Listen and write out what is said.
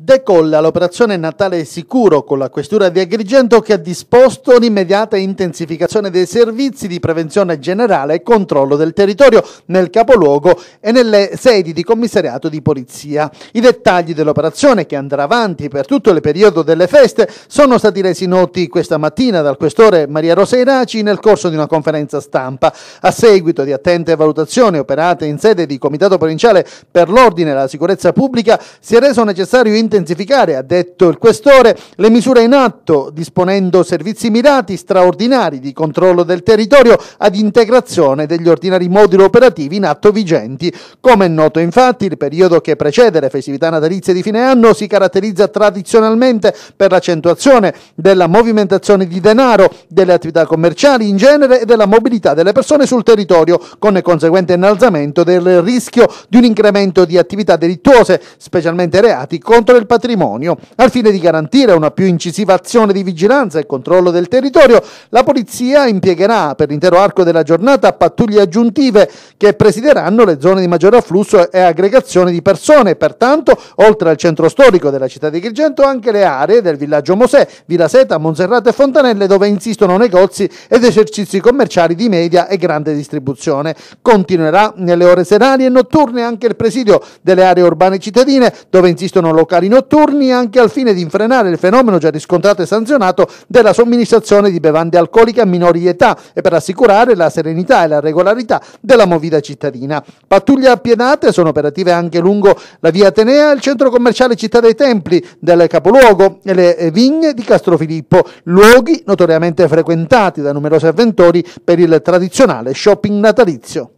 Decolla l'operazione Natale Sicuro con la Questura di Agrigento che ha disposto l'immediata intensificazione dei servizi di prevenzione generale e controllo del territorio nel capoluogo e nelle sedi di commissariato di polizia. I dettagli dell'operazione che andrà avanti per tutto il periodo delle feste sono stati resi noti questa mattina dal questore Maria Rosa Iraci nel corso di una conferenza stampa. A seguito di attente valutazioni operate in sede di Comitato Provinciale per l'Ordine e la Sicurezza Pubblica si è reso necessario intensificare, ha detto il questore, le misure in atto, disponendo servizi mirati straordinari di controllo del territorio ad integrazione degli ordinari moduli operativi in atto vigenti. Come è noto, infatti, il periodo che precede le festività natalizie di fine anno si caratterizza tradizionalmente per l'accentuazione della movimentazione di denaro, delle attività commerciali in genere e della mobilità delle persone sul territorio, con il conseguente innalzamento del rischio di un incremento di attività delittuose, specialmente reati contro del patrimonio. Al fine di garantire una più incisiva azione di vigilanza e controllo del territorio, la polizia impiegherà per l'intero arco della giornata pattuglie aggiuntive che presideranno le zone di maggiore afflusso e aggregazione di persone. Pertanto, oltre al centro storico della città di Grigento, anche le aree del villaggio Mosè, Villa Seta, Monserrate e Fontanelle, dove insistono negozi ed esercizi commerciali di media e grande distribuzione. Continuerà nelle ore serali e notturne anche il presidio delle aree urbane cittadine, dove insistono locali locali notturni anche al fine di infrenare il fenomeno già riscontrato e sanzionato della somministrazione di bevande alcoliche a minori di età e per assicurare la serenità e la regolarità della movida cittadina. Pattuglie appienate sono operative anche lungo la via Atenea, il centro commerciale Città dei Templi del capoluogo e le eh, vigne di Castrofilippo, luoghi notoriamente frequentati da numerosi avventori per il tradizionale shopping natalizio.